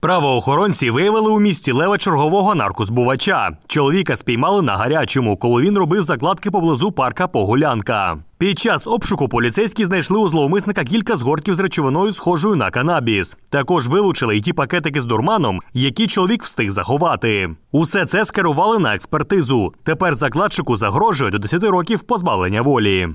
Правоохоронці виявили у місті Лева чергового наркозбувача. Чоловіка спіймали на гарячому, коли він робив закладки поблизу парка Погулянка. Під час обшуку поліцейські знайшли у зловмисника кілька згортків з речовиною, схожою на канабіс. Також вилучили й ті пакетики з дурманом, які чоловік встиг заховати. Усе це скерували на експертизу. Тепер закладчику загрожує до 10 років позбавлення волі.